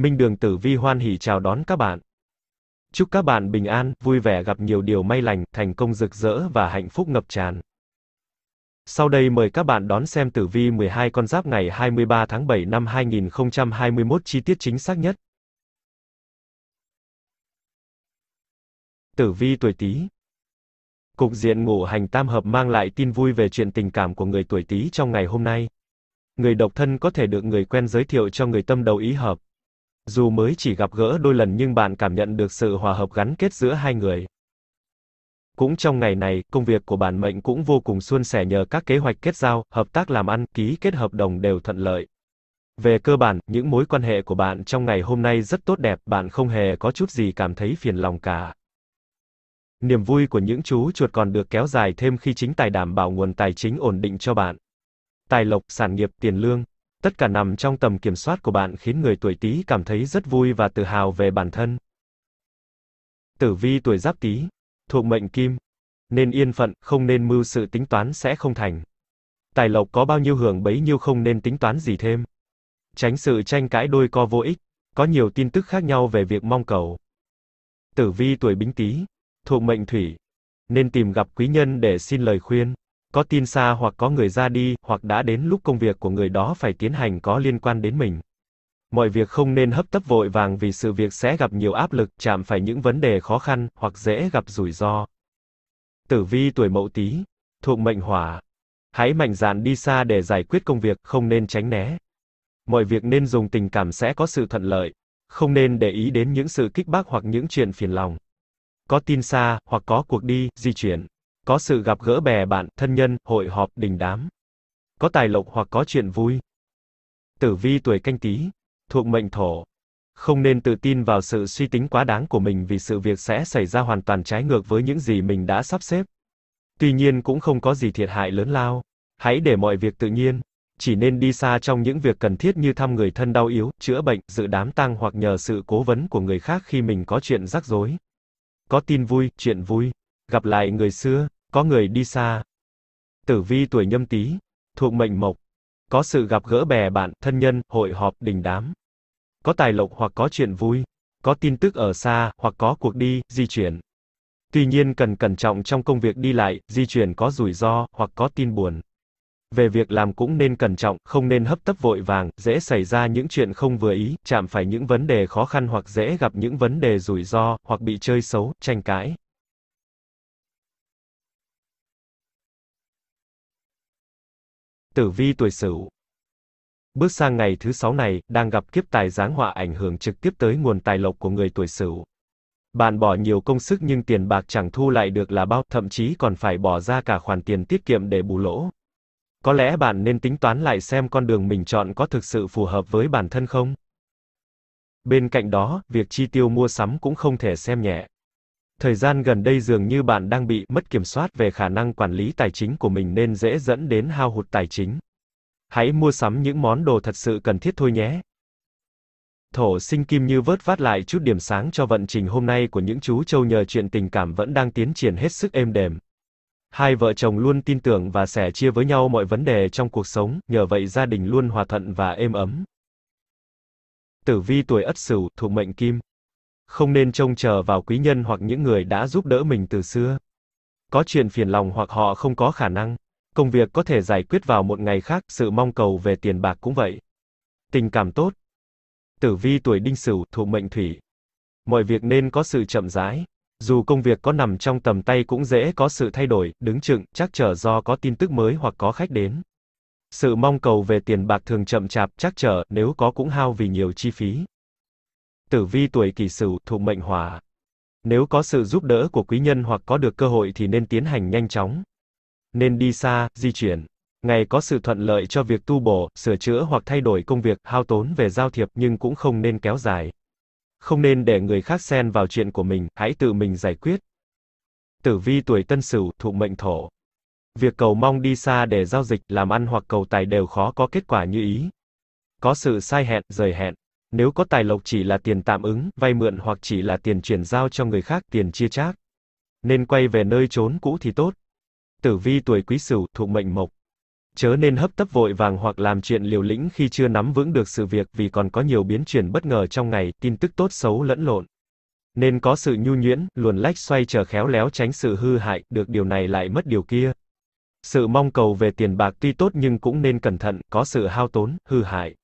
Minh Đường Tử Vi hoan hỉ chào đón các bạn. Chúc các bạn bình an, vui vẻ gặp nhiều điều may lành, thành công rực rỡ và hạnh phúc ngập tràn. Sau đây mời các bạn đón xem tử vi 12 con giáp ngày 23 tháng 7 năm 2021 chi tiết chính xác nhất. Tử vi tuổi Tý. Cục diện ngũ hành tam hợp mang lại tin vui về chuyện tình cảm của người tuổi Tý trong ngày hôm nay. Người độc thân có thể được người quen giới thiệu cho người tâm đầu ý hợp. Dù mới chỉ gặp gỡ đôi lần nhưng bạn cảm nhận được sự hòa hợp gắn kết giữa hai người. Cũng trong ngày này, công việc của bản mệnh cũng vô cùng suôn sẻ nhờ các kế hoạch kết giao, hợp tác làm ăn, ký kết hợp đồng đều thuận lợi. Về cơ bản, những mối quan hệ của bạn trong ngày hôm nay rất tốt đẹp, bạn không hề có chút gì cảm thấy phiền lòng cả. Niềm vui của những chú chuột còn được kéo dài thêm khi chính tài đảm bảo nguồn tài chính ổn định cho bạn. Tài lộc, sản nghiệp, tiền lương, tất cả nằm trong tầm kiểm soát của bạn khiến người tuổi Tý cảm thấy rất vui và tự hào về bản thân. Tử vi tuổi Giáp Tý, thuộc mệnh Kim, nên yên phận, không nên mưu sự tính toán sẽ không thành. Tài lộc có bao nhiêu hưởng bấy nhiêu không nên tính toán gì thêm. Tránh sự tranh cãi đôi co vô ích, có nhiều tin tức khác nhau về việc mong cầu. Tử vi tuổi Bính Tý, thuộc mệnh Thủy, nên tìm gặp quý nhân để xin lời khuyên có tin xa hoặc có người ra đi, hoặc đã đến lúc công việc của người đó phải tiến hành có liên quan đến mình. Mọi việc không nên hấp tấp vội vàng vì sự việc sẽ gặp nhiều áp lực, chạm phải những vấn đề khó khăn, hoặc dễ gặp rủi ro. Tử vi tuổi mậu tí, thuộc mệnh hỏa. Hãy mạnh dạn đi xa để giải quyết công việc, không nên tránh né. Mọi việc nên dùng tình cảm sẽ có sự thuận lợi. Không nên để ý đến những sự kích bác hoặc những chuyện phiền lòng. Có tin xa, hoặc có cuộc đi, di chuyển có sự gặp gỡ bè bạn, thân nhân, hội họp, đình đám. Có tài lộc hoặc có chuyện vui. Tử vi tuổi canh tí, thuộc mệnh thổ. Không nên tự tin vào sự suy tính quá đáng của mình vì sự việc sẽ xảy ra hoàn toàn trái ngược với những gì mình đã sắp xếp. Tuy nhiên cũng không có gì thiệt hại lớn lao. Hãy để mọi việc tự nhiên. Chỉ nên đi xa trong những việc cần thiết như thăm người thân đau yếu, chữa bệnh, dự đám tang hoặc nhờ sự cố vấn của người khác khi mình có chuyện rắc rối. Có tin vui, chuyện vui. Gặp lại người xưa có người đi xa. Tử vi tuổi nhâm tý, thuộc mệnh mộc, có sự gặp gỡ bè bạn, thân nhân, hội họp, đình đám. Có tài lộc hoặc có chuyện vui, có tin tức ở xa, hoặc có cuộc đi, di chuyển. Tuy nhiên cần cẩn trọng trong công việc đi lại, di chuyển có rủi ro, hoặc có tin buồn. Về việc làm cũng nên cẩn trọng, không nên hấp tấp vội vàng, dễ xảy ra những chuyện không vừa ý, chạm phải những vấn đề khó khăn hoặc dễ gặp những vấn đề rủi ro, hoặc bị chơi xấu, tranh cãi. Tử vi tuổi Sửu. Bước sang ngày thứ sáu này, đang gặp kiếp tài giáng họa ảnh hưởng trực tiếp tới nguồn tài lộc của người tuổi Sửu. Bạn bỏ nhiều công sức nhưng tiền bạc chẳng thu lại được là bao, thậm chí còn phải bỏ ra cả khoản tiền tiết kiệm để bù lỗ. Có lẽ bạn nên tính toán lại xem con đường mình chọn có thực sự phù hợp với bản thân không. Bên cạnh đó, việc chi tiêu mua sắm cũng không thể xem nhẹ. Thời gian gần đây dường như bạn đang bị mất kiểm soát về khả năng quản lý tài chính của mình nên dễ dẫn đến hao hụt tài chính. Hãy mua sắm những món đồ thật sự cần thiết thôi nhé. Thổ sinh kim như vớt vát lại chút điểm sáng cho vận trình hôm nay của những chú trâu nhờ chuyện tình cảm vẫn đang tiến triển hết sức êm đềm. Hai vợ chồng luôn tin tưởng và sẻ chia với nhau mọi vấn đề trong cuộc sống, nhờ vậy gia đình luôn hòa thuận và êm ấm. Tử vi tuổi Ất Sửu, thuộc mệnh Kim không nên trông chờ vào quý nhân hoặc những người đã giúp đỡ mình từ xưa. Có chuyện phiền lòng hoặc họ không có khả năng, công việc có thể giải quyết vào một ngày khác, sự mong cầu về tiền bạc cũng vậy. Tình cảm tốt. Tử vi tuổi Đinh Sửu thuộc mệnh Thủy. Mọi việc nên có sự chậm rãi, dù công việc có nằm trong tầm tay cũng dễ có sự thay đổi, đứng chừng, chắc trở do có tin tức mới hoặc có khách đến. Sự mong cầu về tiền bạc thường chậm chạp, chắc trở, nếu có cũng hao vì nhiều chi phí tử vi tuổi kỷ sửu thuộc mệnh hỏa. Nếu có sự giúp đỡ của quý nhân hoặc có được cơ hội thì nên tiến hành nhanh chóng. Nên đi xa, di chuyển. Ngày có sự thuận lợi cho việc tu bổ, sửa chữa hoặc thay đổi công việc, hao tốn về giao thiệp nhưng cũng không nên kéo dài. Không nên để người khác xen vào chuyện của mình, hãy tự mình giải quyết. Tử vi tuổi Tân Sửu thuộc mệnh thổ. Việc cầu mong đi xa để giao dịch, làm ăn hoặc cầu tài đều khó có kết quả như ý. Có sự sai hẹn, rời hẹn. Nếu có tài lộc chỉ là tiền tạm ứng, vay mượn hoặc chỉ là tiền chuyển giao cho người khác, tiền chia chác. Nên quay về nơi trốn cũ thì tốt. Tử vi tuổi quý sửu, thuộc mệnh mộc. Chớ nên hấp tấp vội vàng hoặc làm chuyện liều lĩnh khi chưa nắm vững được sự việc vì còn có nhiều biến chuyển bất ngờ trong ngày, tin tức tốt xấu lẫn lộn. Nên có sự nhu nhuyễn, luồn lách xoay trở khéo léo tránh sự hư hại, được điều này lại mất điều kia. Sự mong cầu về tiền bạc tuy tốt nhưng cũng nên cẩn thận, có sự hao tốn, hư hại.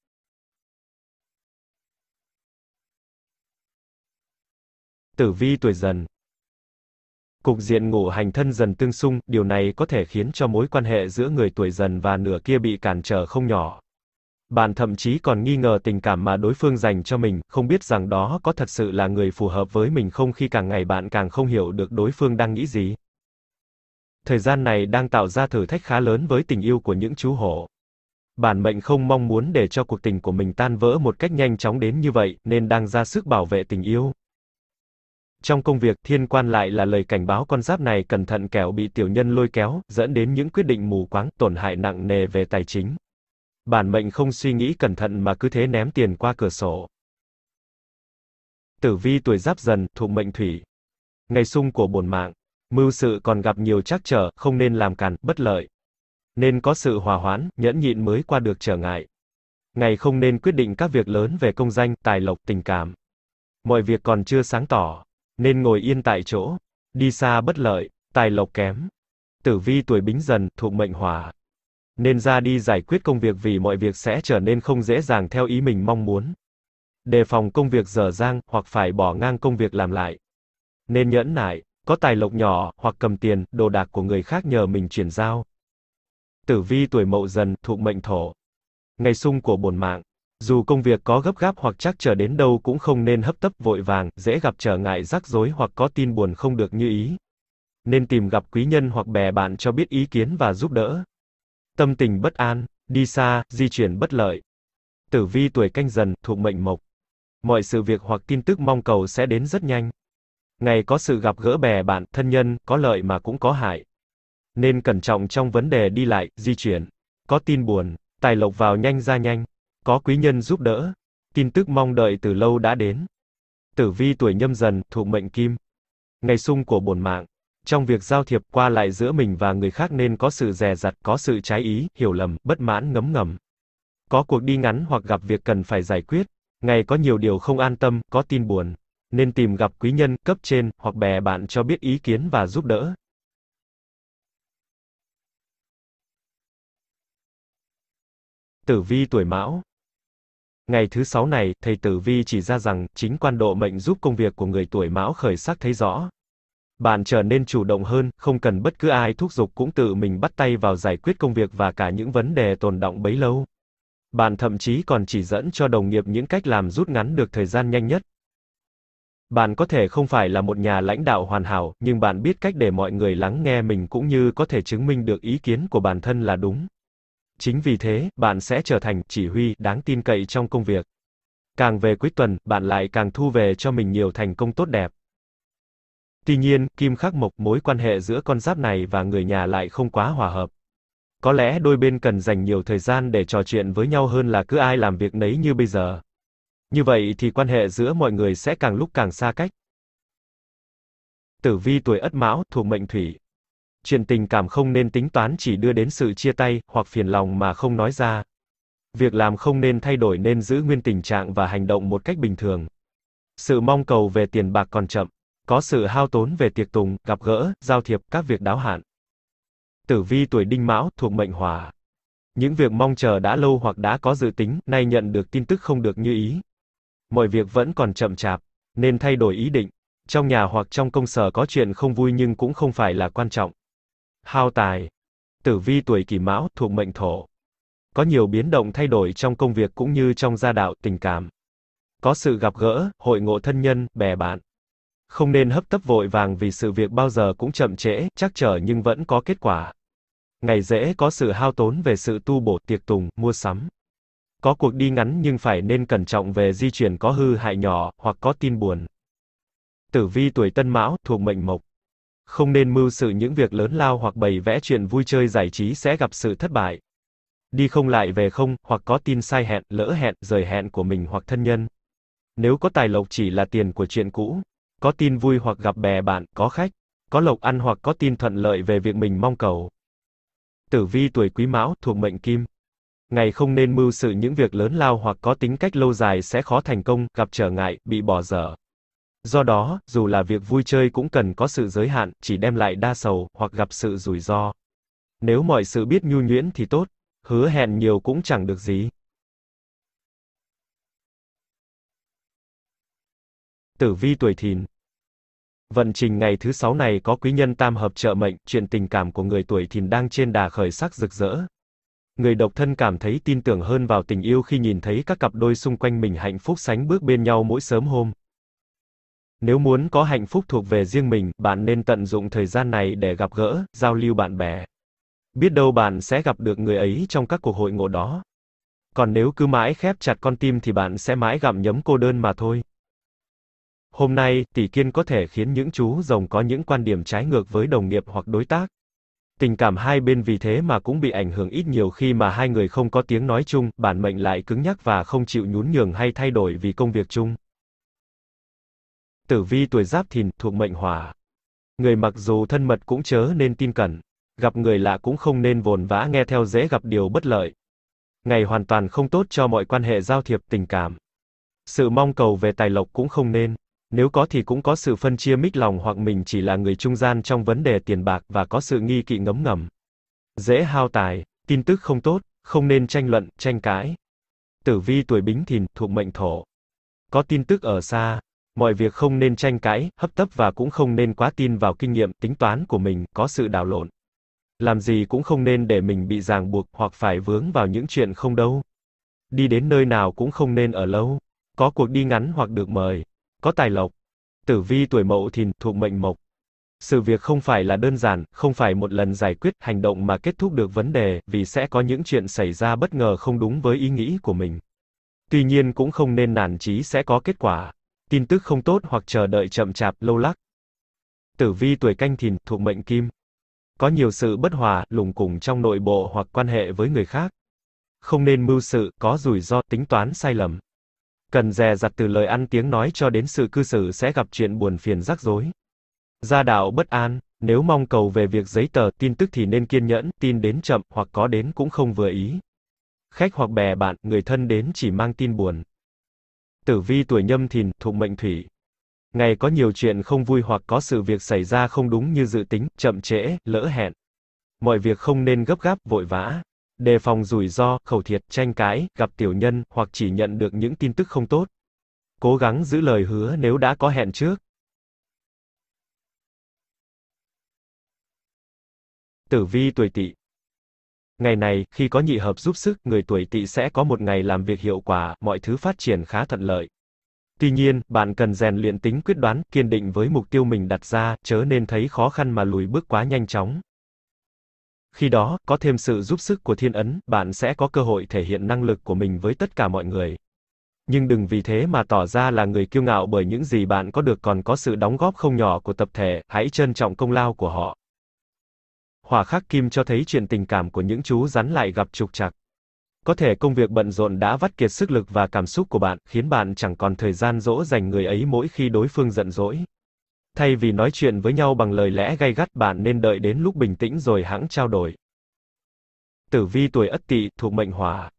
tử vi tuổi dần. Cục diện ngũ hành thân dần tương xung, điều này có thể khiến cho mối quan hệ giữa người tuổi dần và nửa kia bị cản trở không nhỏ. Bạn thậm chí còn nghi ngờ tình cảm mà đối phương dành cho mình, không biết rằng đó có thật sự là người phù hợp với mình không khi càng ngày bạn càng không hiểu được đối phương đang nghĩ gì. Thời gian này đang tạo ra thử thách khá lớn với tình yêu của những chú hổ. Bản mệnh không mong muốn để cho cuộc tình của mình tan vỡ một cách nhanh chóng đến như vậy, nên đang ra sức bảo vệ tình yêu. Trong công việc, thiên quan lại là lời cảnh báo con giáp này cẩn thận kẻo bị tiểu nhân lôi kéo, dẫn đến những quyết định mù quáng, tổn hại nặng nề về tài chính. Bản mệnh không suy nghĩ cẩn thận mà cứ thế ném tiền qua cửa sổ. Tử vi tuổi giáp dần, thuộc mệnh thủy. Ngày sung của bổn mạng, mưu sự còn gặp nhiều trắc trở, không nên làm càn, bất lợi. Nên có sự hòa hoãn, nhẫn nhịn mới qua được trở ngại. Ngày không nên quyết định các việc lớn về công danh, tài lộc, tình cảm. Mọi việc còn chưa sáng tỏ, nên ngồi yên tại chỗ, đi xa bất lợi, tài lộc kém. Tử vi tuổi bính dần, thuộc mệnh hỏa. Nên ra đi giải quyết công việc vì mọi việc sẽ trở nên không dễ dàng theo ý mình mong muốn. Đề phòng công việc dở dang, hoặc phải bỏ ngang công việc làm lại. Nên nhẫn nại, có tài lộc nhỏ, hoặc cầm tiền, đồ đạc của người khác nhờ mình chuyển giao. Tử vi tuổi mậu dần, thuộc mệnh thổ. Ngày sung của bổn mạng. Dù công việc có gấp gáp hoặc chắc trở đến đâu cũng không nên hấp tấp vội vàng, dễ gặp trở ngại rắc rối hoặc có tin buồn không được như ý. Nên tìm gặp quý nhân hoặc bè bạn cho biết ý kiến và giúp đỡ. Tâm tình bất an, đi xa, di chuyển bất lợi. Tử vi tuổi canh dần, thuộc mệnh mộc. Mọi sự việc hoặc tin tức mong cầu sẽ đến rất nhanh. Ngày có sự gặp gỡ bè bạn, thân nhân, có lợi mà cũng có hại. Nên cẩn trọng trong vấn đề đi lại, di chuyển. Có tin buồn, tài lộc vào nhanh ra nhanh. Có quý nhân giúp đỡ. Tin tức mong đợi từ lâu đã đến. Tử vi tuổi nhâm dần, thuộc mệnh kim. Ngày sung của bổn mạng. Trong việc giao thiệp qua lại giữa mình và người khác nên có sự dè dặt, có sự trái ý, hiểu lầm, bất mãn ngấm ngầm. Có cuộc đi ngắn hoặc gặp việc cần phải giải quyết. Ngày có nhiều điều không an tâm, có tin buồn. Nên tìm gặp quý nhân, cấp trên, hoặc bè bạn cho biết ý kiến và giúp đỡ. Tử vi tuổi Mão Ngày thứ sáu này, thầy Tử Vi chỉ ra rằng, chính quan độ mệnh giúp công việc của người tuổi mão khởi sắc thấy rõ. Bạn trở nên chủ động hơn, không cần bất cứ ai thúc giục cũng tự mình bắt tay vào giải quyết công việc và cả những vấn đề tồn động bấy lâu. Bạn thậm chí còn chỉ dẫn cho đồng nghiệp những cách làm rút ngắn được thời gian nhanh nhất. Bạn có thể không phải là một nhà lãnh đạo hoàn hảo, nhưng bạn biết cách để mọi người lắng nghe mình cũng như có thể chứng minh được ý kiến của bản thân là đúng. Chính vì thế, bạn sẽ trở thành chỉ huy đáng tin cậy trong công việc. Càng về cuối tuần, bạn lại càng thu về cho mình nhiều thành công tốt đẹp. Tuy nhiên, Kim Khắc Mộc mối quan hệ giữa con giáp này và người nhà lại không quá hòa hợp. Có lẽ đôi bên cần dành nhiều thời gian để trò chuyện với nhau hơn là cứ ai làm việc nấy như bây giờ. Như vậy thì quan hệ giữa mọi người sẽ càng lúc càng xa cách. Tử vi tuổi Ất Mão, thuộc mệnh Thủy, chuyện tình cảm không nên tính toán chỉ đưa đến sự chia tay hoặc phiền lòng mà không nói ra. Việc làm không nên thay đổi nên giữ nguyên tình trạng và hành động một cách bình thường. Sự mong cầu về tiền bạc còn chậm, có sự hao tốn về tiệc tùng, gặp gỡ, giao thiệp, các việc đáo hạn. Tử vi tuổi Đinh Mão thuộc mệnh Hỏa. Những việc mong chờ đã lâu hoặc đã có dự tính, nay nhận được tin tức không được như ý. Mọi việc vẫn còn chậm chạp, nên thay đổi ý định. Trong nhà hoặc trong công sở có chuyện không vui nhưng cũng không phải là quan trọng. Hao tài. Tử vi tuổi kỷ mão thuộc mệnh thổ. Có nhiều biến động thay đổi trong công việc cũng như trong gia đạo, tình cảm. Có sự gặp gỡ, hội ngộ thân nhân, bè bạn. Không nên hấp tấp vội vàng vì sự việc bao giờ cũng chậm trễ, chắc trở nhưng vẫn có kết quả. Ngày dễ có sự hao tốn về sự tu bổ, tiệc tùng, mua sắm. Có cuộc đi ngắn nhưng phải nên cẩn trọng về di chuyển có hư hại nhỏ, hoặc có tin buồn. Tử vi tuổi tân mão, thuộc mệnh mộc không nên mưu sự những việc lớn lao hoặc bày vẽ chuyện vui chơi giải trí sẽ gặp sự thất bại. Đi không lại về không, hoặc có tin sai hẹn, lỡ hẹn, rời hẹn của mình hoặc thân nhân. Nếu có tài lộc chỉ là tiền của chuyện cũ, có tin vui hoặc gặp bè bạn, có khách, có lộc ăn hoặc có tin thuận lợi về việc mình mong cầu. Tử vi tuổi Quý Mão thuộc mệnh Kim. Ngày không nên mưu sự những việc lớn lao hoặc có tính cách lâu dài sẽ khó thành công, gặp trở ngại, bị bỏ dở. Do đó, dù là việc vui chơi cũng cần có sự giới hạn, chỉ đem lại đa sầu hoặc gặp sự rủi ro. Nếu mọi sự biết nhu nhuyễn thì tốt, hứa hẹn nhiều cũng chẳng được gì. Tử vi tuổi thìn Vận trình ngày thứ sáu này có quý nhân tam hợp trợ mệnh, chuyện tình cảm của người tuổi thìn đang trên đà khởi sắc rực rỡ. Người độc thân cảm thấy tin tưởng hơn vào tình yêu khi nhìn thấy các cặp đôi xung quanh mình hạnh phúc sánh bước bên nhau mỗi sớm hôm. Nếu muốn có hạnh phúc thuộc về riêng mình, bạn nên tận dụng thời gian này để gặp gỡ, giao lưu bạn bè. Biết đâu bạn sẽ gặp được người ấy trong các cuộc hội ngộ đó. Còn nếu cứ mãi khép chặt con tim thì bạn sẽ mãi gặm nhấm cô đơn mà thôi. Hôm nay, tỷ kiên có thể khiến những chú rồng có những quan điểm trái ngược với đồng nghiệp hoặc đối tác. Tình cảm hai bên vì thế mà cũng bị ảnh hưởng ít nhiều khi mà hai người không có tiếng nói chung, bản mệnh lại cứng nhắc và không chịu nhún nhường hay thay đổi vì công việc chung. Tử vi tuổi giáp thìn, thuộc mệnh hỏa. Người mặc dù thân mật cũng chớ nên tin cẩn. Gặp người lạ cũng không nên vồn vã nghe theo dễ gặp điều bất lợi. Ngày hoàn toàn không tốt cho mọi quan hệ giao thiệp tình cảm. Sự mong cầu về tài lộc cũng không nên. Nếu có thì cũng có sự phân chia mít lòng hoặc mình chỉ là người trung gian trong vấn đề tiền bạc và có sự nghi kỵ ngấm ngầm. Dễ hao tài, tin tức không tốt, không nên tranh luận, tranh cãi. Tử vi tuổi bính thìn, thuộc mệnh thổ. Có tin tức ở xa, mọi việc không nên tranh cãi, hấp tấp và cũng không nên quá tin vào kinh nghiệm, tính toán của mình, có sự đảo lộn. Làm gì cũng không nên để mình bị ràng buộc hoặc phải vướng vào những chuyện không đâu. Đi đến nơi nào cũng không nên ở lâu. Có cuộc đi ngắn hoặc được mời. Có tài lộc. Tử vi tuổi mậu thìn thuộc mệnh mộc. Sự việc không phải là đơn giản, không phải một lần giải quyết hành động mà kết thúc được vấn đề, vì sẽ có những chuyện xảy ra bất ngờ không đúng với ý nghĩ của mình. Tuy nhiên cũng không nên nản chí sẽ có kết quả tin tức không tốt hoặc chờ đợi chậm chạp, lâu lắc. Tử vi tuổi canh thìn, thuộc mệnh kim. Có nhiều sự bất hòa, lùng củng trong nội bộ hoặc quan hệ với người khác. Không nên mưu sự, có rủi ro, tính toán sai lầm. Cần dè dặt từ lời ăn tiếng nói cho đến sự cư xử sẽ gặp chuyện buồn phiền rắc rối. Gia đạo bất an, nếu mong cầu về việc giấy tờ, tin tức thì nên kiên nhẫn, tin đến chậm, hoặc có đến cũng không vừa ý. Khách hoặc bè bạn, người thân đến chỉ mang tin buồn. Tử vi tuổi nhâm thìn, thuộc mệnh thủy. Ngày có nhiều chuyện không vui hoặc có sự việc xảy ra không đúng như dự tính, chậm trễ, lỡ hẹn. Mọi việc không nên gấp gáp, vội vã. Đề phòng rủi ro, khẩu thiệt, tranh cãi, gặp tiểu nhân, hoặc chỉ nhận được những tin tức không tốt. Cố gắng giữ lời hứa nếu đã có hẹn trước. Tử vi tuổi tỵ Ngày này, khi có nhị hợp giúp sức, người tuổi tỵ sẽ có một ngày làm việc hiệu quả, mọi thứ phát triển khá thuận lợi. Tuy nhiên, bạn cần rèn luyện tính quyết đoán, kiên định với mục tiêu mình đặt ra, chớ nên thấy khó khăn mà lùi bước quá nhanh chóng. Khi đó, có thêm sự giúp sức của thiên ấn, bạn sẽ có cơ hội thể hiện năng lực của mình với tất cả mọi người. Nhưng đừng vì thế mà tỏ ra là người kiêu ngạo bởi những gì bạn có được còn có sự đóng góp không nhỏ của tập thể, hãy trân trọng công lao của họ. Hỏa khắc kim cho thấy chuyện tình cảm của những chú rắn lại gặp trục trặc. Có thể công việc bận rộn đã vắt kiệt sức lực và cảm xúc của bạn, khiến bạn chẳng còn thời gian dỗ dành người ấy mỗi khi đối phương giận dỗi. Thay vì nói chuyện với nhau bằng lời lẽ gay gắt, bạn nên đợi đến lúc bình tĩnh rồi hãng trao đổi. Tử vi tuổi Ất Tỵ thuộc mệnh Hỏa.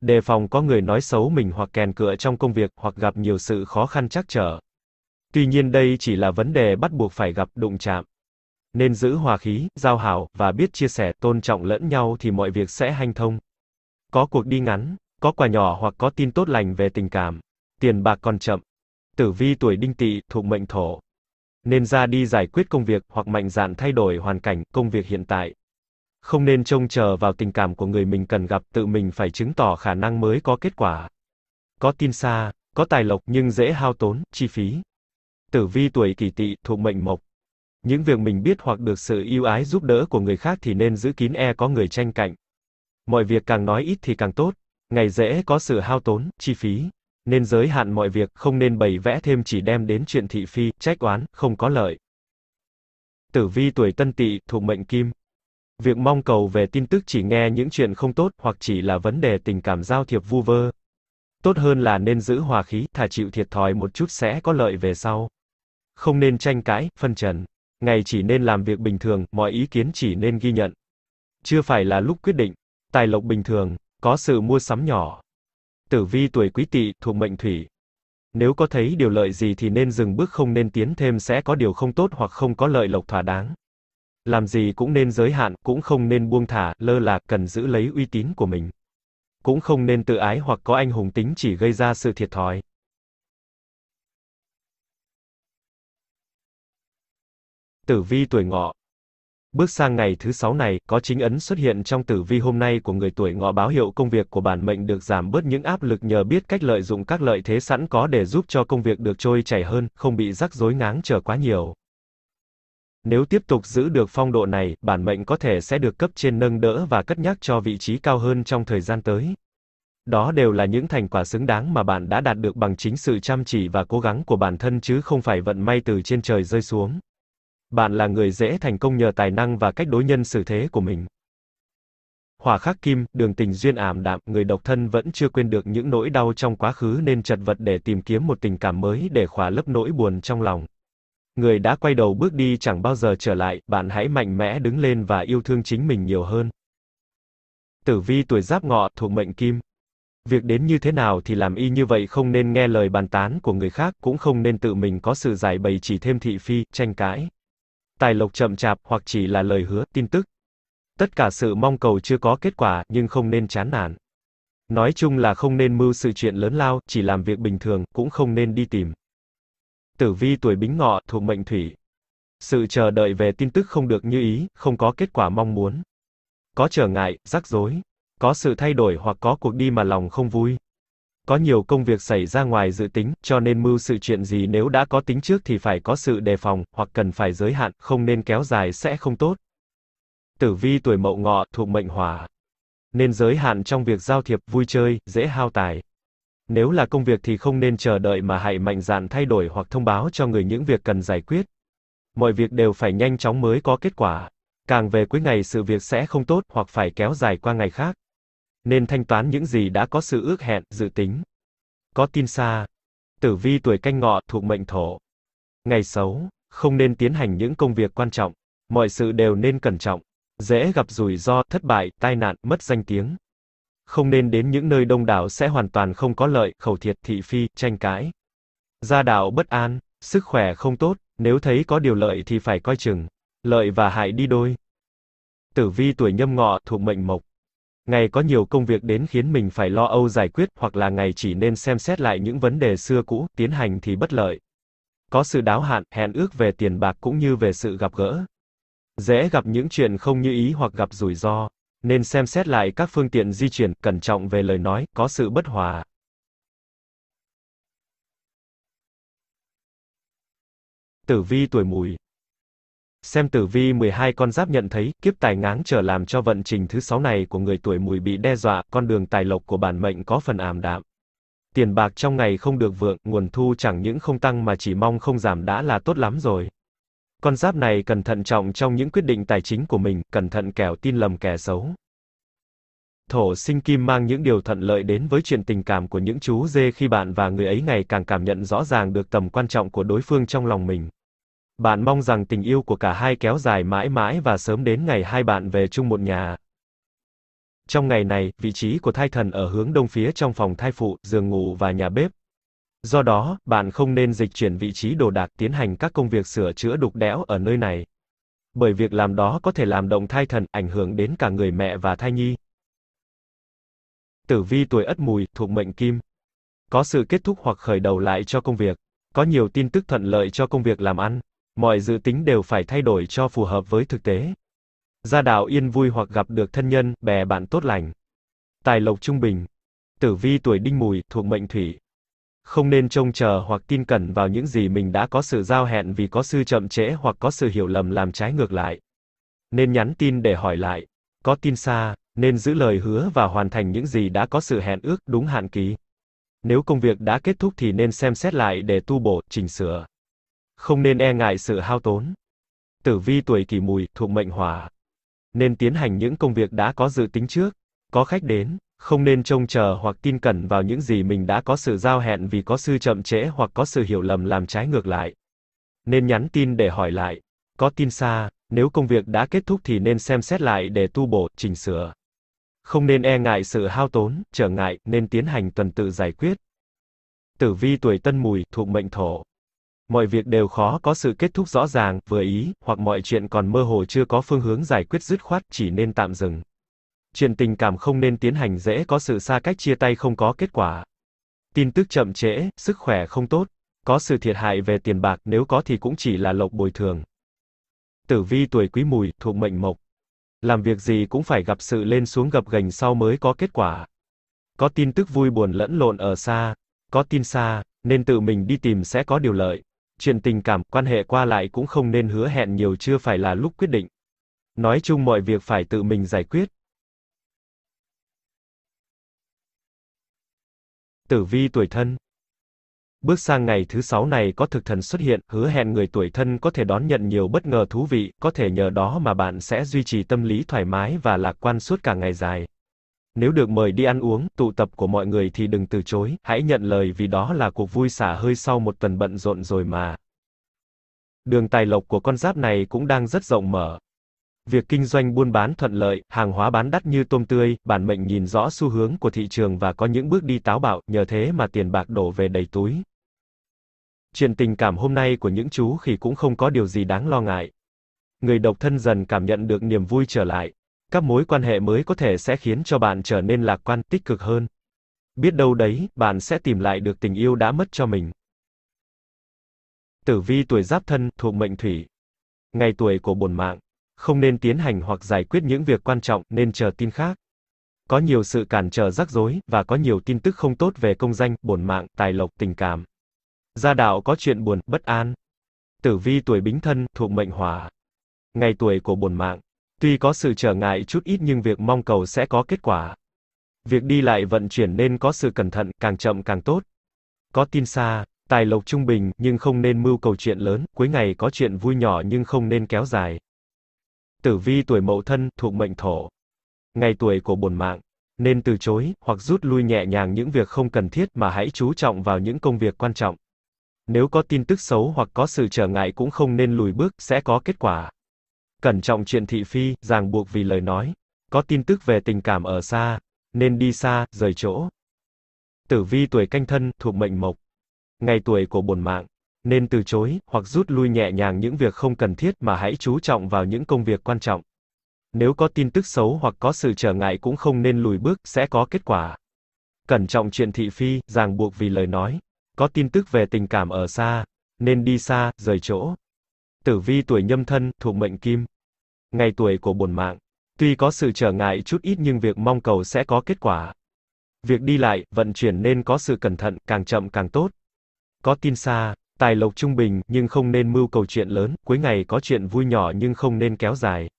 Đề phòng có người nói xấu mình hoặc kèn cựa trong công việc hoặc gặp nhiều sự khó khăn trắc trở. Tuy nhiên đây chỉ là vấn đề bắt buộc phải gặp đụng chạm nên giữ hòa khí, giao hảo, và biết chia sẻ, tôn trọng lẫn nhau thì mọi việc sẽ hanh thông. Có cuộc đi ngắn, có quà nhỏ hoặc có tin tốt lành về tình cảm. Tiền bạc còn chậm. Tử vi tuổi đinh tỵ, thuộc mệnh thổ. Nên ra đi giải quyết công việc, hoặc mạnh dạn thay đổi hoàn cảnh, công việc hiện tại. Không nên trông chờ vào tình cảm của người mình cần gặp, tự mình phải chứng tỏ khả năng mới có kết quả. Có tin xa, có tài lộc nhưng dễ hao tốn, chi phí. Tử vi tuổi kỷ tỵ, thuộc mệnh mộc những việc mình biết hoặc được sự yêu ái giúp đỡ của người khác thì nên giữ kín e có người tranh cạnh. Mọi việc càng nói ít thì càng tốt, ngày dễ có sự hao tốn, chi phí. Nên giới hạn mọi việc, không nên bày vẽ thêm chỉ đem đến chuyện thị phi, trách oán, không có lợi. Tử vi tuổi tân tỵ, thuộc mệnh kim. Việc mong cầu về tin tức chỉ nghe những chuyện không tốt hoặc chỉ là vấn đề tình cảm giao thiệp vu vơ. Tốt hơn là nên giữ hòa khí, thà chịu thiệt thòi một chút sẽ có lợi về sau. Không nên tranh cãi, phân trần ngày chỉ nên làm việc bình thường, mọi ý kiến chỉ nên ghi nhận. Chưa phải là lúc quyết định, tài lộc bình thường, có sự mua sắm nhỏ. Tử vi tuổi quý tỵ thuộc mệnh thủy. Nếu có thấy điều lợi gì thì nên dừng bước không nên tiến thêm sẽ có điều không tốt hoặc không có lợi lộc thỏa đáng. Làm gì cũng nên giới hạn, cũng không nên buông thả, lơ là, cần giữ lấy uy tín của mình. Cũng không nên tự ái hoặc có anh hùng tính chỉ gây ra sự thiệt thòi. Tử vi tuổi ngọ. Bước sang ngày thứ sáu này, có chính ấn xuất hiện trong tử vi hôm nay của người tuổi ngọ báo hiệu công việc của bản mệnh được giảm bớt những áp lực nhờ biết cách lợi dụng các lợi thế sẵn có để giúp cho công việc được trôi chảy hơn, không bị rắc rối ngáng trở quá nhiều. Nếu tiếp tục giữ được phong độ này, bản mệnh có thể sẽ được cấp trên nâng đỡ và cất nhắc cho vị trí cao hơn trong thời gian tới. Đó đều là những thành quả xứng đáng mà bạn đã đạt được bằng chính sự chăm chỉ và cố gắng của bản thân chứ không phải vận may từ trên trời rơi xuống. Bạn là người dễ thành công nhờ tài năng và cách đối nhân xử thế của mình. Hỏa khắc kim, đường tình duyên ảm đạm, người độc thân vẫn chưa quên được những nỗi đau trong quá khứ nên chật vật để tìm kiếm một tình cảm mới để khỏa lấp nỗi buồn trong lòng. Người đã quay đầu bước đi chẳng bao giờ trở lại, bạn hãy mạnh mẽ đứng lên và yêu thương chính mình nhiều hơn. Tử vi tuổi giáp ngọ thuộc mệnh kim. Việc đến như thế nào thì làm y như vậy không nên nghe lời bàn tán của người khác, cũng không nên tự mình có sự giải bày chỉ thêm thị phi, tranh cãi tài lộc chậm chạp hoặc chỉ là lời hứa, tin tức. Tất cả sự mong cầu chưa có kết quả, nhưng không nên chán nản. Nói chung là không nên mưu sự chuyện lớn lao, chỉ làm việc bình thường, cũng không nên đi tìm. Tử vi tuổi bính ngọ, thuộc mệnh thủy. Sự chờ đợi về tin tức không được như ý, không có kết quả mong muốn. Có trở ngại, rắc rối. Có sự thay đổi hoặc có cuộc đi mà lòng không vui, có nhiều công việc xảy ra ngoài dự tính, cho nên mưu sự chuyện gì nếu đã có tính trước thì phải có sự đề phòng, hoặc cần phải giới hạn, không nên kéo dài sẽ không tốt. Tử vi tuổi mậu ngọ, thuộc mệnh hỏa. Nên giới hạn trong việc giao thiệp, vui chơi, dễ hao tài. Nếu là công việc thì không nên chờ đợi mà hãy mạnh dạn thay đổi hoặc thông báo cho người những việc cần giải quyết. Mọi việc đều phải nhanh chóng mới có kết quả. Càng về cuối ngày sự việc sẽ không tốt hoặc phải kéo dài qua ngày khác nên thanh toán những gì đã có sự ước hẹn, dự tính. Có tin xa. Tử vi tuổi canh ngọ thuộc mệnh thổ. Ngày xấu, không nên tiến hành những công việc quan trọng. Mọi sự đều nên cẩn trọng. Dễ gặp rủi ro, thất bại, tai nạn, mất danh tiếng. Không nên đến những nơi đông đảo sẽ hoàn toàn không có lợi, khẩu thiệt, thị phi, tranh cãi. Gia đạo bất an, sức khỏe không tốt, nếu thấy có điều lợi thì phải coi chừng. Lợi và hại đi đôi. Tử vi tuổi nhâm ngọ thuộc mệnh mộc ngày có nhiều công việc đến khiến mình phải lo âu giải quyết, hoặc là ngày chỉ nên xem xét lại những vấn đề xưa cũ, tiến hành thì bất lợi. Có sự đáo hạn, hẹn ước về tiền bạc cũng như về sự gặp gỡ. Dễ gặp những chuyện không như ý hoặc gặp rủi ro, nên xem xét lại các phương tiện di chuyển, cẩn trọng về lời nói, có sự bất hòa. Tử vi tuổi mùi Xem tử vi 12 con giáp nhận thấy, kiếp tài ngáng trở làm cho vận trình thứ 6 này của người tuổi mùi bị đe dọa, con đường tài lộc của bản mệnh có phần ảm đạm. Tiền bạc trong ngày không được vượng, nguồn thu chẳng những không tăng mà chỉ mong không giảm đã là tốt lắm rồi. Con giáp này cần thận trọng trong những quyết định tài chính của mình, cẩn thận kẻo tin lầm kẻ xấu. Thổ sinh kim mang những điều thuận lợi đến với chuyện tình cảm của những chú dê khi bạn và người ấy ngày càng cảm nhận rõ ràng được tầm quan trọng của đối phương trong lòng mình. Bạn mong rằng tình yêu của cả hai kéo dài mãi mãi và sớm đến ngày hai bạn về chung một nhà. Trong ngày này, vị trí của thai thần ở hướng đông phía trong phòng thai phụ, giường ngủ và nhà bếp. Do đó, bạn không nên dịch chuyển vị trí đồ đạc tiến hành các công việc sửa chữa đục đẽo ở nơi này. Bởi việc làm đó có thể làm động thai thần, ảnh hưởng đến cả người mẹ và thai nhi. Tử vi tuổi Ất Mùi, thuộc mệnh Kim. Có sự kết thúc hoặc khởi đầu lại cho công việc. Có nhiều tin tức thuận lợi cho công việc làm ăn mọi dự tính đều phải thay đổi cho phù hợp với thực tế. Gia đạo yên vui hoặc gặp được thân nhân, bè bạn tốt lành. Tài lộc trung bình. Tử vi tuổi đinh mùi, thuộc mệnh thủy. Không nên trông chờ hoặc tin cẩn vào những gì mình đã có sự giao hẹn vì có sự chậm trễ hoặc có sự hiểu lầm làm trái ngược lại. Nên nhắn tin để hỏi lại. Có tin xa, nên giữ lời hứa và hoàn thành những gì đã có sự hẹn ước đúng hạn kỳ. Nếu công việc đã kết thúc thì nên xem xét lại để tu bổ, chỉnh sửa không nên e ngại sự hao tốn. Tử vi tuổi kỷ mùi thuộc mệnh hỏa, nên tiến hành những công việc đã có dự tính trước, có khách đến, không nên trông chờ hoặc tin cẩn vào những gì mình đã có sự giao hẹn vì có sự chậm trễ hoặc có sự hiểu lầm làm trái ngược lại. Nên nhắn tin để hỏi lại, có tin xa, nếu công việc đã kết thúc thì nên xem xét lại để tu bổ, chỉnh sửa. Không nên e ngại sự hao tốn, trở ngại, nên tiến hành tuần tự giải quyết. Tử vi tuổi Tân Mùi thuộc mệnh Thổ, mọi việc đều khó có sự kết thúc rõ ràng, vừa ý, hoặc mọi chuyện còn mơ hồ chưa có phương hướng giải quyết dứt khoát, chỉ nên tạm dừng. Chuyện tình cảm không nên tiến hành dễ có sự xa cách chia tay không có kết quả. Tin tức chậm trễ, sức khỏe không tốt, có sự thiệt hại về tiền bạc nếu có thì cũng chỉ là lộc bồi thường. Tử vi tuổi quý mùi, thuộc mệnh mộc. Làm việc gì cũng phải gặp sự lên xuống gập gành sau mới có kết quả. Có tin tức vui buồn lẫn lộn ở xa, có tin xa, nên tự mình đi tìm sẽ có điều lợi chuyện tình cảm, quan hệ qua lại cũng không nên hứa hẹn nhiều chưa phải là lúc quyết định. Nói chung mọi việc phải tự mình giải quyết. Tử vi tuổi thân Bước sang ngày thứ sáu này có thực thần xuất hiện, hứa hẹn người tuổi thân có thể đón nhận nhiều bất ngờ thú vị, có thể nhờ đó mà bạn sẽ duy trì tâm lý thoải mái và lạc quan suốt cả ngày dài. Nếu được mời đi ăn uống, tụ tập của mọi người thì đừng từ chối, hãy nhận lời vì đó là cuộc vui xả hơi sau một tuần bận rộn rồi mà. Đường tài lộc của con giáp này cũng đang rất rộng mở. Việc kinh doanh buôn bán thuận lợi, hàng hóa bán đắt như tôm tươi, bản mệnh nhìn rõ xu hướng của thị trường và có những bước đi táo bạo, nhờ thế mà tiền bạc đổ về đầy túi. Chuyện tình cảm hôm nay của những chú khỉ cũng không có điều gì đáng lo ngại. Người độc thân dần cảm nhận được niềm vui trở lại, các mối quan hệ mới có thể sẽ khiến cho bạn trở nên lạc quan, tích cực hơn. Biết đâu đấy, bạn sẽ tìm lại được tình yêu đã mất cho mình. Tử vi tuổi Giáp Thân thuộc mệnh Thủy. Ngày tuổi của bổn mạng, không nên tiến hành hoặc giải quyết những việc quan trọng, nên chờ tin khác. Có nhiều sự cản trở rắc rối và có nhiều tin tức không tốt về công danh, bổn mạng, tài lộc, tình cảm. Gia đạo có chuyện buồn, bất an. Tử vi tuổi Bính Thân thuộc mệnh Hỏa. Ngày tuổi của bổn mạng, Tuy có sự trở ngại chút ít nhưng việc mong cầu sẽ có kết quả. Việc đi lại vận chuyển nên có sự cẩn thận, càng chậm càng tốt. Có tin xa, tài lộc trung bình, nhưng không nên mưu cầu chuyện lớn, cuối ngày có chuyện vui nhỏ nhưng không nên kéo dài. Tử vi tuổi mậu thân, thuộc mệnh thổ. Ngày tuổi của bổn mạng, nên từ chối, hoặc rút lui nhẹ nhàng những việc không cần thiết mà hãy chú trọng vào những công việc quan trọng. Nếu có tin tức xấu hoặc có sự trở ngại cũng không nên lùi bước, sẽ có kết quả. Cẩn trọng chuyện thị phi, ràng buộc vì lời nói. Có tin tức về tình cảm ở xa, nên đi xa, rời chỗ. Tử vi tuổi canh thân, thuộc mệnh mộc. Ngày tuổi của bổn mạng, nên từ chối, hoặc rút lui nhẹ nhàng những việc không cần thiết mà hãy chú trọng vào những công việc quan trọng. Nếu có tin tức xấu hoặc có sự trở ngại cũng không nên lùi bước, sẽ có kết quả. Cẩn trọng chuyện thị phi, ràng buộc vì lời nói. Có tin tức về tình cảm ở xa, nên đi xa, rời chỗ tử vi tuổi nhâm thân, thuộc mệnh kim. Ngày tuổi của bổn mạng. Tuy có sự trở ngại chút ít nhưng việc mong cầu sẽ có kết quả. Việc đi lại, vận chuyển nên có sự cẩn thận, càng chậm càng tốt. Có tin xa, tài lộc trung bình, nhưng không nên mưu cầu chuyện lớn, cuối ngày có chuyện vui nhỏ nhưng không nên kéo dài.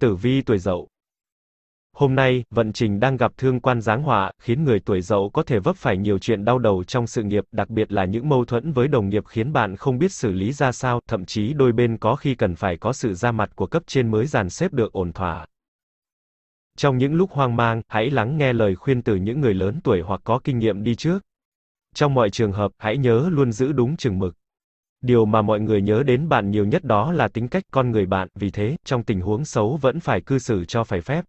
Tử vi tuổi dậu Hôm nay, vận trình đang gặp thương quan giáng họa, khiến người tuổi dậu có thể vấp phải nhiều chuyện đau đầu trong sự nghiệp, đặc biệt là những mâu thuẫn với đồng nghiệp khiến bạn không biết xử lý ra sao, thậm chí đôi bên có khi cần phải có sự ra mặt của cấp trên mới dàn xếp được ổn thỏa. Trong những lúc hoang mang, hãy lắng nghe lời khuyên từ những người lớn tuổi hoặc có kinh nghiệm đi trước. Trong mọi trường hợp, hãy nhớ luôn giữ đúng chừng mực. Điều mà mọi người nhớ đến bạn nhiều nhất đó là tính cách con người bạn, vì thế, trong tình huống xấu vẫn phải cư xử cho phải phép.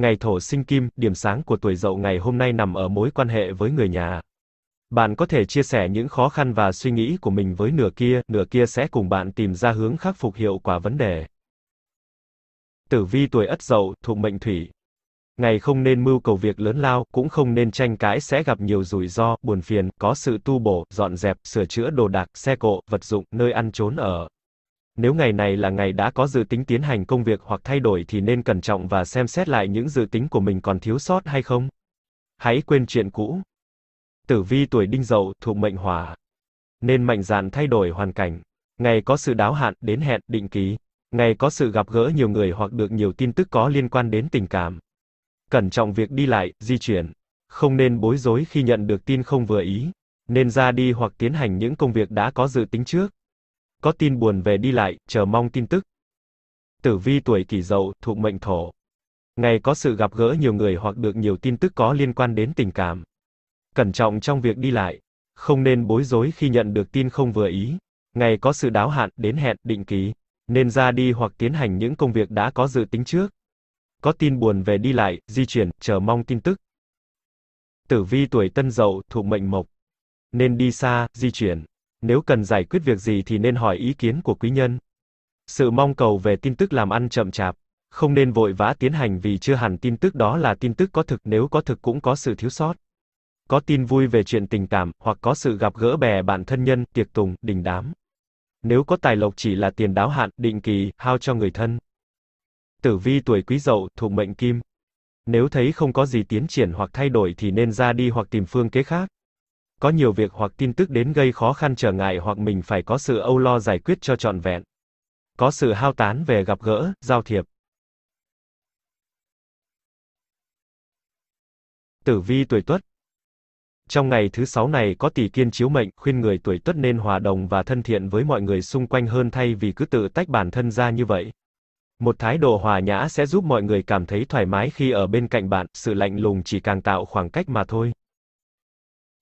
Ngày thổ sinh kim, điểm sáng của tuổi dậu ngày hôm nay nằm ở mối quan hệ với người nhà. Bạn có thể chia sẻ những khó khăn và suy nghĩ của mình với nửa kia, nửa kia sẽ cùng bạn tìm ra hướng khắc phục hiệu quả vấn đề. Tử vi tuổi Ất Dậu, thuộc mệnh Thủy. Ngày không nên mưu cầu việc lớn lao, cũng không nên tranh cãi sẽ gặp nhiều rủi ro, buồn phiền, có sự tu bổ, dọn dẹp, sửa chữa đồ đạc, xe cộ, vật dụng, nơi ăn trốn ở. Nếu ngày này là ngày đã có dự tính tiến hành công việc hoặc thay đổi thì nên cẩn trọng và xem xét lại những dự tính của mình còn thiếu sót hay không. Hãy quên chuyện cũ. Tử vi tuổi đinh dậu thuộc mệnh hỏa. Nên mạnh dạn thay đổi hoàn cảnh. Ngày có sự đáo hạn, đến hẹn, định ký. Ngày có sự gặp gỡ nhiều người hoặc được nhiều tin tức có liên quan đến tình cảm. Cẩn trọng việc đi lại, di chuyển. Không nên bối rối khi nhận được tin không vừa ý. Nên ra đi hoặc tiến hành những công việc đã có dự tính trước có tin buồn về đi lại, chờ mong tin tức. Tử vi tuổi kỷ dậu, thuộc mệnh thổ. Ngày có sự gặp gỡ nhiều người hoặc được nhiều tin tức có liên quan đến tình cảm. Cẩn trọng trong việc đi lại, không nên bối rối khi nhận được tin không vừa ý. Ngày có sự đáo hạn, đến hẹn, định kỳ, nên ra đi hoặc tiến hành những công việc đã có dự tính trước. Có tin buồn về đi lại, di chuyển, chờ mong tin tức. Tử vi tuổi tân dậu, thuộc mệnh mộc. Nên đi xa, di chuyển. Nếu cần giải quyết việc gì thì nên hỏi ý kiến của quý nhân. Sự mong cầu về tin tức làm ăn chậm chạp, không nên vội vã tiến hành vì chưa hẳn tin tức đó là tin tức có thực, nếu có thực cũng có sự thiếu sót. Có tin vui về chuyện tình cảm, hoặc có sự gặp gỡ bè bạn thân nhân, tiệc tùng, đình đám. Nếu có tài lộc chỉ là tiền đáo hạn, định kỳ, hao cho người thân. Tử vi tuổi quý dậu, thuộc mệnh kim. Nếu thấy không có gì tiến triển hoặc thay đổi thì nên ra đi hoặc tìm phương kế khác có nhiều việc hoặc tin tức đến gây khó khăn trở ngại hoặc mình phải có sự âu lo giải quyết cho trọn vẹn. Có sự hao tán về gặp gỡ, giao thiệp. Tử vi tuổi Tuất Trong ngày thứ sáu này có tỷ kiên chiếu mệnh, khuyên người tuổi Tuất nên hòa đồng và thân thiện với mọi người xung quanh hơn thay vì cứ tự tách bản thân ra như vậy. Một thái độ hòa nhã sẽ giúp mọi người cảm thấy thoải mái khi ở bên cạnh bạn, sự lạnh lùng chỉ càng tạo khoảng cách mà thôi.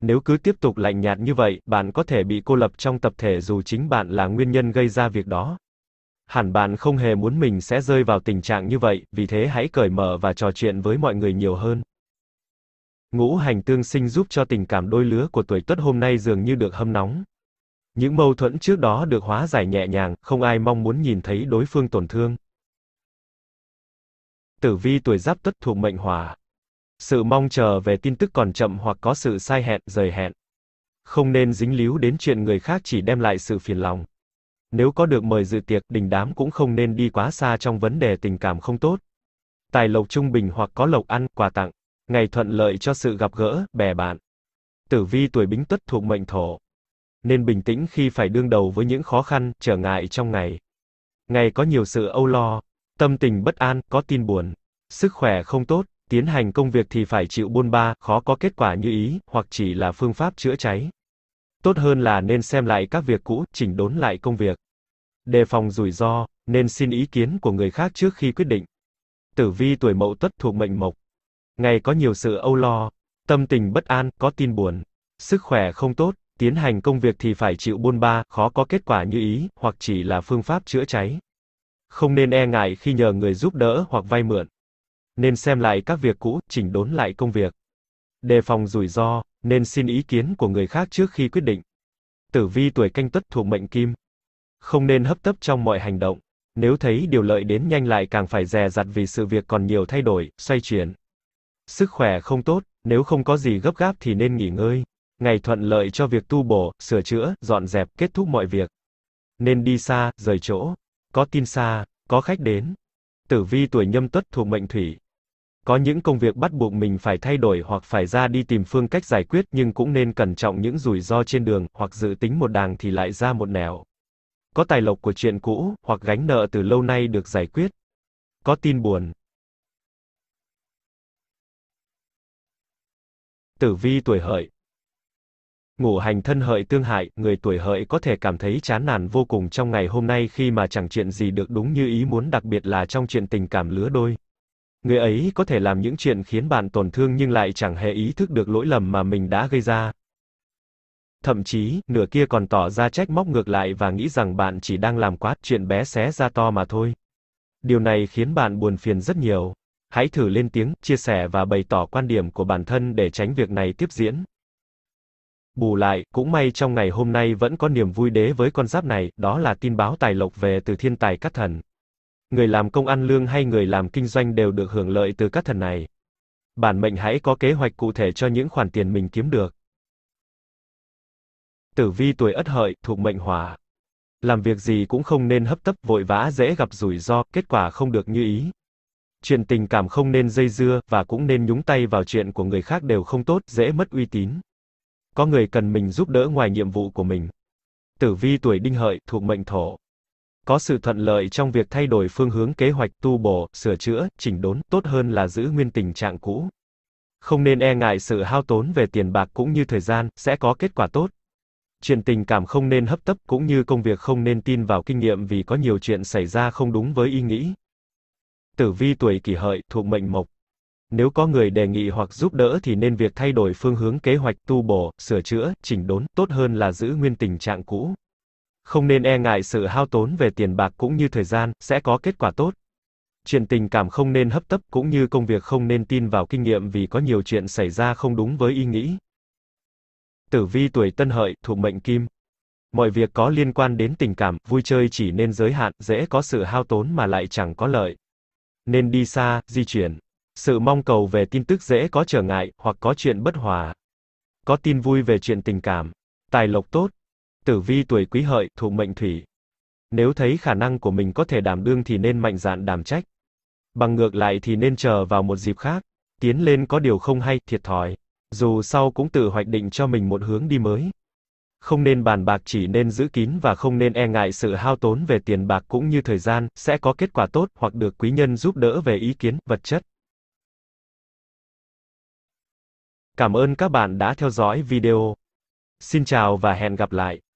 Nếu cứ tiếp tục lạnh nhạt như vậy, bạn có thể bị cô lập trong tập thể dù chính bạn là nguyên nhân gây ra việc đó. Hẳn bạn không hề muốn mình sẽ rơi vào tình trạng như vậy, vì thế hãy cởi mở và trò chuyện với mọi người nhiều hơn. Ngũ hành tương sinh giúp cho tình cảm đôi lứa của tuổi Tuất hôm nay dường như được hâm nóng. Những mâu thuẫn trước đó được hóa giải nhẹ nhàng, không ai mong muốn nhìn thấy đối phương tổn thương. Tử vi tuổi Giáp Tuất thuộc mệnh Hỏa, sự mong chờ về tin tức còn chậm hoặc có sự sai hẹn, rời hẹn. Không nên dính líu đến chuyện người khác chỉ đem lại sự phiền lòng. Nếu có được mời dự tiệc, đình đám cũng không nên đi quá xa trong vấn đề tình cảm không tốt. Tài lộc trung bình hoặc có lộc ăn, quà tặng, ngày thuận lợi cho sự gặp gỡ, bè bạn. Tử vi tuổi bính tuất thuộc mệnh thổ. Nên bình tĩnh khi phải đương đầu với những khó khăn, trở ngại trong ngày. Ngày có nhiều sự âu lo, tâm tình bất an, có tin buồn, sức khỏe không tốt, tiến hành công việc thì phải chịu buôn ba, khó có kết quả như ý, hoặc chỉ là phương pháp chữa cháy. Tốt hơn là nên xem lại các việc cũ, chỉnh đốn lại công việc. Đề phòng rủi ro, nên xin ý kiến của người khác trước khi quyết định. Tử vi tuổi mậu tuất thuộc mệnh mộc. Ngày có nhiều sự âu lo, tâm tình bất an, có tin buồn. Sức khỏe không tốt, tiến hành công việc thì phải chịu buôn ba, khó có kết quả như ý, hoặc chỉ là phương pháp chữa cháy. Không nên e ngại khi nhờ người giúp đỡ hoặc vay mượn nên xem lại các việc cũ, chỉnh đốn lại công việc. Đề phòng rủi ro, nên xin ý kiến của người khác trước khi quyết định. Tử vi tuổi canh tuất thuộc mệnh kim. Không nên hấp tấp trong mọi hành động. Nếu thấy điều lợi đến nhanh lại càng phải dè dặt vì sự việc còn nhiều thay đổi, xoay chuyển. Sức khỏe không tốt, nếu không có gì gấp gáp thì nên nghỉ ngơi. Ngày thuận lợi cho việc tu bổ, sửa chữa, dọn dẹp, kết thúc mọi việc. Nên đi xa, rời chỗ. Có tin xa, có khách đến. Tử vi tuổi nhâm tuất thuộc mệnh thủy. Có những công việc bắt buộc mình phải thay đổi hoặc phải ra đi tìm phương cách giải quyết nhưng cũng nên cẩn trọng những rủi ro trên đường, hoặc dự tính một đàng thì lại ra một nẻo. Có tài lộc của chuyện cũ, hoặc gánh nợ từ lâu nay được giải quyết. Có tin buồn. Tử vi tuổi hợi Ngũ hành thân hợi tương hại, người tuổi hợi có thể cảm thấy chán nản vô cùng trong ngày hôm nay khi mà chẳng chuyện gì được đúng như ý muốn đặc biệt là trong chuyện tình cảm lứa đôi. Người ấy có thể làm những chuyện khiến bạn tổn thương nhưng lại chẳng hề ý thức được lỗi lầm mà mình đã gây ra. Thậm chí, nửa kia còn tỏ ra trách móc ngược lại và nghĩ rằng bạn chỉ đang làm quá chuyện bé xé ra to mà thôi. Điều này khiến bạn buồn phiền rất nhiều. Hãy thử lên tiếng, chia sẻ và bày tỏ quan điểm của bản thân để tránh việc này tiếp diễn. Bù lại, cũng may trong ngày hôm nay vẫn có niềm vui đế với con giáp này, đó là tin báo tài lộc về từ thiên tài các thần người làm công ăn lương hay người làm kinh doanh đều được hưởng lợi từ các thần này. Bản mệnh hãy có kế hoạch cụ thể cho những khoản tiền mình kiếm được. Tử vi tuổi Ất Hợi, thuộc mệnh Hỏa. Làm việc gì cũng không nên hấp tấp vội vã dễ gặp rủi ro, kết quả không được như ý. Chuyện tình cảm không nên dây dưa và cũng nên nhúng tay vào chuyện của người khác đều không tốt, dễ mất uy tín. Có người cần mình giúp đỡ ngoài nhiệm vụ của mình. Tử vi tuổi Đinh Hợi, thuộc mệnh Thổ có sự thuận lợi trong việc thay đổi phương hướng kế hoạch tu bổ, sửa chữa, chỉnh đốn, tốt hơn là giữ nguyên tình trạng cũ. Không nên e ngại sự hao tốn về tiền bạc cũng như thời gian, sẽ có kết quả tốt. Chuyện tình cảm không nên hấp tấp cũng như công việc không nên tin vào kinh nghiệm vì có nhiều chuyện xảy ra không đúng với ý nghĩ. Tử vi tuổi kỷ hợi, thuộc mệnh mộc. Nếu có người đề nghị hoặc giúp đỡ thì nên việc thay đổi phương hướng kế hoạch tu bổ, sửa chữa, chỉnh đốn, tốt hơn là giữ nguyên tình trạng cũ không nên e ngại sự hao tốn về tiền bạc cũng như thời gian, sẽ có kết quả tốt. Chuyện tình cảm không nên hấp tấp cũng như công việc không nên tin vào kinh nghiệm vì có nhiều chuyện xảy ra không đúng với ý nghĩ. Tử vi tuổi Tân Hợi, thuộc mệnh Kim. Mọi việc có liên quan đến tình cảm, vui chơi chỉ nên giới hạn, dễ có sự hao tốn mà lại chẳng có lợi. Nên đi xa, di chuyển. Sự mong cầu về tin tức dễ có trở ngại hoặc có chuyện bất hòa. Có tin vui về chuyện tình cảm, tài lộc tốt, Tử vi tuổi quý hợi, thuộc mệnh thủy. Nếu thấy khả năng của mình có thể đảm đương thì nên mạnh dạn đảm trách. Bằng ngược lại thì nên chờ vào một dịp khác. Tiến lên có điều không hay, thiệt thòi. Dù sau cũng tự hoạch định cho mình một hướng đi mới. Không nên bàn bạc chỉ nên giữ kín và không nên e ngại sự hao tốn về tiền bạc cũng như thời gian, sẽ có kết quả tốt hoặc được quý nhân giúp đỡ về ý kiến, vật chất. Cảm ơn các bạn đã theo dõi video. Xin chào và hẹn gặp lại.